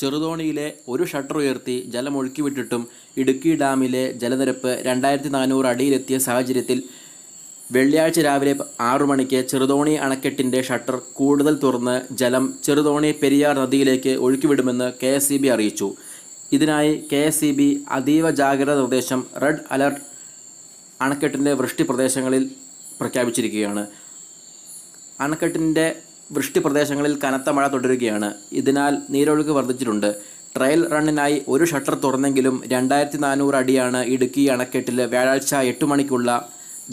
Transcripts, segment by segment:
ചെറുതോണിയിലെ ഒരു ഷട്ടർ ഉയർത്തി ജലം ഒഴുക്കിവിട്ടിട്ടും ഇടുക്കി ഡാമിലെ ജലനിരപ്പ് രണ്ടായിരത്തി നാനൂറ് അടിയിലെത്തിയ സാഹചര്യത്തിൽ വെള്ളിയാഴ്ച രാവിലെ ആറു മണിക്ക് ചെറുതോണി അണക്കെട്ടിൻ്റെ ഷട്ടർ കൂടുതൽ തുറന്ന് ജലം ചെറുതോണി പെരിയാർ നദിയിലേക്ക് ഒഴുക്കിവിടുമെന്ന് കെ എസ് അറിയിച്ചു ഇതിനായി കെ എസ് അതീവ ജാഗ്രതാ നിർദ്ദേശം റെഡ് അലർട്ട് അണക്കെട്ടിൻ്റെ വൃഷ്ടി പ്രദേശങ്ങളിൽ പ്രഖ്യാപിച്ചിരിക്കുകയാണ് അണക്കെട്ടിൻ്റെ വൃഷ്ടിപ്രദേശങ്ങളിൽ കനത്ത മഴ തുടരുകയാണ് ഇതിനാൽ നീരൊഴുക്ക് വർദ്ധിച്ചിട്ടുണ്ട് ട്രയൽ റണ്ണിനായി ഒരു ഷട്ടർ തുറന്നെങ്കിലും രണ്ടായിരത്തി നാനൂറ് അടിയാണ് ഇടുക്കി അണക്കെട്ടിൽ വ്യാഴാഴ്ച എട്ട് മണിക്കുള്ള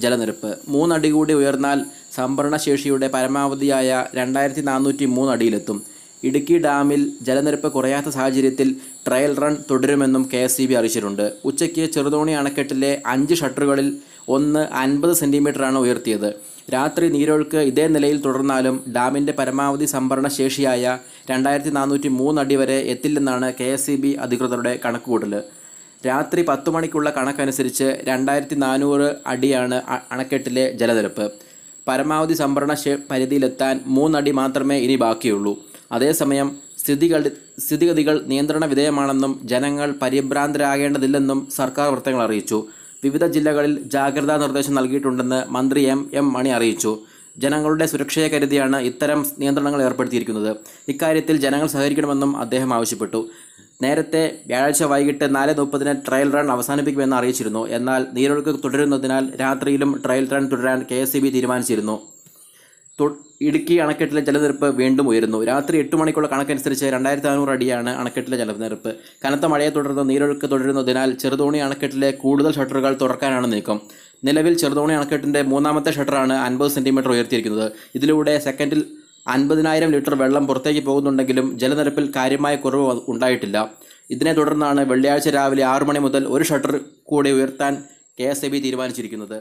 ജലനിരപ്പ് മൂന്നടി കൂടി ഉയർന്നാൽ സംഭരണശേഷിയുടെ പരമാവധിയായ രണ്ടായിരത്തി നാനൂറ്റി മൂന്നടിയിലെത്തും ഇടുക്കി ഡാമിൽ ജലനിരപ്പ് കുറയാത്ത സാഹചര്യത്തിൽ ട്രയൽ റൺ തുടരുമെന്നും കെ എസ് ബി അറിയിച്ചിട്ടുണ്ട് ഉച്ചയ്ക്ക് ചെറുതോണി അണക്കെട്ടിലെ അഞ്ച് ഷട്ടറുകളിൽ ഒന്ന് അൻപത് സെൻറ്റിമീറ്ററാണ് ഉയർത്തിയത് രാത്രി നീരൊഴുക്ക് ഇതേ നിലയിൽ തുടർന്നാലും ഡാമിൻ്റെ പരമാവധി സംഭരണ ശേഷിയായ രണ്ടായിരത്തി നാനൂറ്റി അടി വരെ എത്തില്ലെന്നാണ് കെ എസ് ഇ അധികൃതരുടെ കണക്കുകൂട്ടൽ രാത്രി പത്തു മണിക്കുള്ള കണക്കനുസരിച്ച് രണ്ടായിരത്തി നാനൂറ് അടിയാണ് അണക്കെട്ടിലെ ജലനിരപ്പ് പരമാവധി സംഭരണ പരിധിയിലെത്താൻ മൂന്നടി മാത്രമേ ഇനി ബാക്കിയുള്ളൂ അതേസമയം സ്ഥിതികൾ സ്ഥിതിഗതികൾ നിയന്ത്രണ വിധേയമാണെന്നും ജനങ്ങൾ പരിഭ്രാന്തരാകേണ്ടതില്ലെന്നും സർക്കാർ വൃത്തങ്ങൾ അറിയിച്ചു വിവിധ ജില്ലകളിൽ ജാഗ്രതാ നിർദ്ദേശം നൽകിയിട്ടുണ്ടെന്ന് മന്ത്രി എം എം മണി അറിയിച്ചു ജനങ്ങളുടെ സുരക്ഷയെ കരുതിയാണ് ഇത്തരം നിയന്ത്രണങ്ങൾ ഏർപ്പെടുത്തിയിരിക്കുന്നത് ഇക്കാര്യത്തിൽ ജനങ്ങൾ സഹകരിക്കണമെന്നും അദ്ദേഹം ആവശ്യപ്പെട്ടു നേരത്തെ വ്യാഴാഴ്ച വൈകിട്ട് നാല് മുപ്പതിന് ട്രയൽ റൺ അവസാനിപ്പിക്കുമെന്ന് അറിയിച്ചിരുന്നു എന്നാൽ നീരൊഴുക്ക് തുടരുന്നതിനാൽ രാത്രിയിലും ട്രയൽ റൺ തുടരാൻ കെ തീരുമാനിച്ചിരുന്നു ഇടുക്കി അണക്കെട്ടിലെ ജലനിരപ്പ് വീണ്ടും ഉയരുന്നു രാത്രി എട്ട് മണിക്കുള്ള കണക്കനുസരിച്ച് രണ്ടായിരത്തി അഞ്ഞൂറ് അടിയാണ് അണക്കെട്ടിലെ ജലനിരപ്പ് കനത്ത മഴയെ തുടർന്ന് നീരൊഴുക്ക് തുടരുന്നതിനാൽ ചെറുതോണി അണക്കെട്ടിലെ കൂടുതൽ ഷട്ടറുകൾ തുറക്കാനാണ് നീക്കം നിലവിൽ ചെറുതോണി അണക്കെട്ടിൻ്റെ മൂന്നാമത്തെ ഷട്ടറാണ് അൻപത് സെൻറ്റിമീറ്റർ ഉയർത്തിയിരിക്കുന്നത് ഇതിലൂടെ സെക്കൻഡിൽ അൻപതിനായിരം ലിറ്റർ വെള്ളം പുറത്തേക്ക് പോകുന്നുണ്ടെങ്കിലും ജലനിരപ്പിൽ കാര്യമായ കുറവ് ഉണ്ടായിട്ടില്ല ഇതിനെ തുടർന്നാണ് വെള്ളിയാഴ്ച രാവിലെ ആറു മണി മുതൽ ഒരു ഷട്ടർ കൂടി ഉയർത്താൻ കെ തീരുമാനിച്ചിരിക്കുന്നത്